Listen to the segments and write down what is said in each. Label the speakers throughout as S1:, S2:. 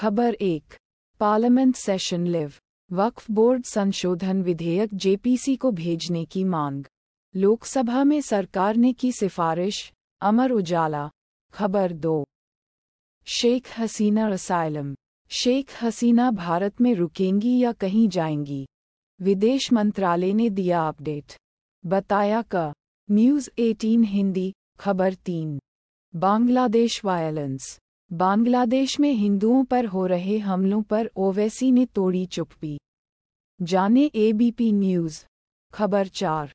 S1: खबर एक parliament session live Waqf board संशोधन विधेयक जेपीसी को भेजने की मांग लोकसभा में सरकार ने की सिफारिश अमर उजाला खबर दो शेख हसीना रसायलम शेख हसीना भारत में रुकेंगी या कहीं जाएंगी विदेश मंत्रालय ने दिया अपडेट बताया का न्यूज़ 18 हिंदी खबर तीन बांग्लादेश वायलेंस बांग्लादेश में हिंदुओं पर हो रहे हमलों पर ओवैसी ने तोड़ी चुप्पी जाने एबीपी न्यूज़ खबर चार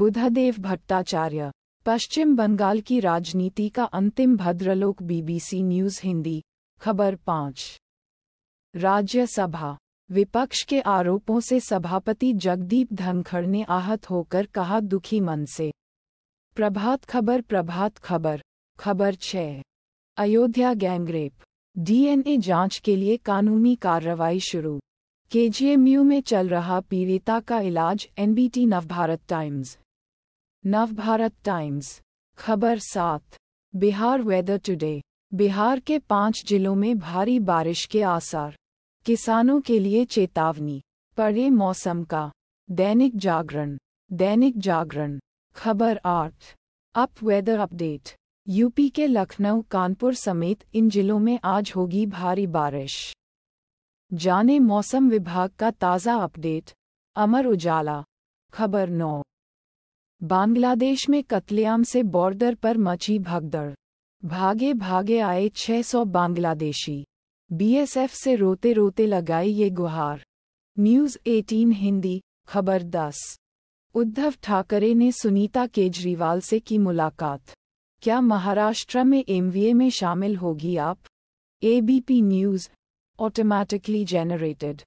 S1: बुधदेव भट्टाचार्य पश्चिम बंगाल की राजनीति का अंतिम भद्रलोक बीबीसी न्यूज़ हिंदी खबर पाँच राज्यसभा विपक्ष के आरोपों से सभापति जगदीप धनखड़ ने आहत होकर कहा दुखी मन से प्रभात खबर प्रभात खबर खबर छः अयोध्या गैंगरेप डीएनए जांच के लिए कानूनी कार्रवाई शुरू केजीएमयू में चल रहा पीड़िता का इलाज NBT Navbharat times Navbharat times खबर सात बिहार वेदर टुडे बिहार के पांच जिलों में भारी बारिश के आसार किसानों के लिए चेतावनी पड़े मौसम का दैनिक जागरण दैनिक जागरण खबर आठ अप वेदर अपडेट यूपी के लखनऊ कानपुर समेत इन जिलों में आज होगी भारी बारिश जाने मौसम विभाग का ताज़ा अपडेट अमर उजाला खबर नौ बांग्लादेश में कत्लेआम से बॉर्डर पर मची भगदड़ भागे भागे आए 600 बांग्लादेशी बीएसएफ से रोते रोते लगाई ये गुहार न्यूज़ 18 हिंदी खबर 10 उद्धव ठाकरे ने सुनीता केजरीवाल से की मुलाकात क्या महाराष्ट्र में एमवीए में शामिल होगी आप एबीपी न्यूज़ ऑटोमेटिकली जेनरेटेड